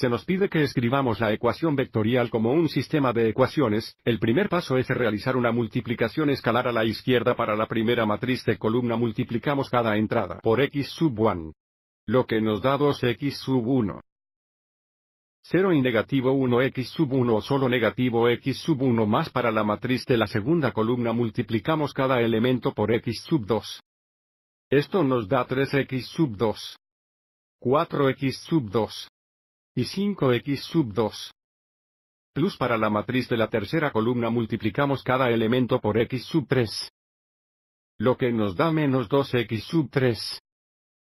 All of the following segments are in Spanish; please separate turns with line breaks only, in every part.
Se nos pide que escribamos la ecuación vectorial como un sistema de ecuaciones, el primer paso es realizar una multiplicación escalar a la izquierda para la primera matriz de columna multiplicamos cada entrada por x sub 1. Lo que nos da 2x sub 1. 0 y negativo 1x sub 1 o solo negativo x sub 1 más para la matriz de la segunda columna multiplicamos cada elemento por x sub 2. Esto nos da 3x sub 2. 4x sub 2 y 5x sub 2. Plus para la matriz de la tercera columna multiplicamos cada elemento por x sub 3. Lo que nos da menos 2x sub 3.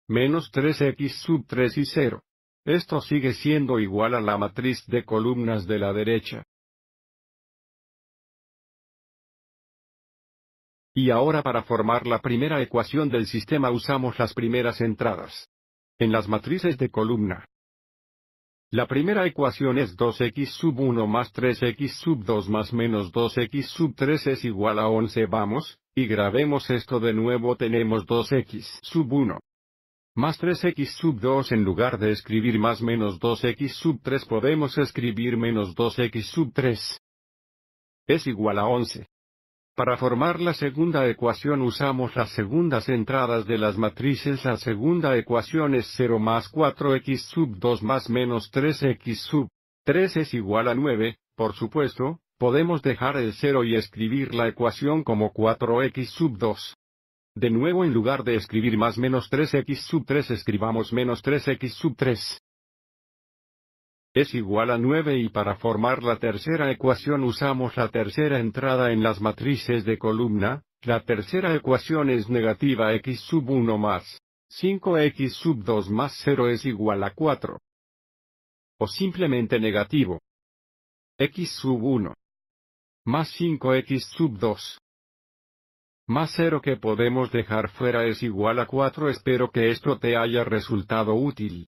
Menos 3x sub 3 y 0. Esto sigue siendo igual a la matriz de columnas de la derecha. Y ahora para formar la primera ecuación del sistema usamos las primeras entradas. En las matrices de columna, la primera ecuación es 2x sub 1 más 3x sub 2 más menos 2x sub 3 es igual a 11 vamos, y grabemos esto de nuevo tenemos 2x sub 1 más 3x sub 2 en lugar de escribir más menos 2x sub 3 podemos escribir menos 2x sub 3 es igual a 11. Para formar la segunda ecuación usamos las segundas entradas de las matrices. La segunda ecuación es 0 más 4x sub 2 más menos 3x sub 3 es igual a 9, por supuesto, podemos dejar el 0 y escribir la ecuación como 4x sub 2. De nuevo en lugar de escribir más menos 3x sub 3 escribamos menos 3x sub 3 es igual a 9 y para formar la tercera ecuación usamos la tercera entrada en las matrices de columna, la tercera ecuación es negativa x sub 1 más 5x sub 2 más 0 es igual a 4. O simplemente negativo. x sub 1 más 5x sub 2 más 0 que podemos dejar fuera es igual a 4 espero que esto te haya resultado útil.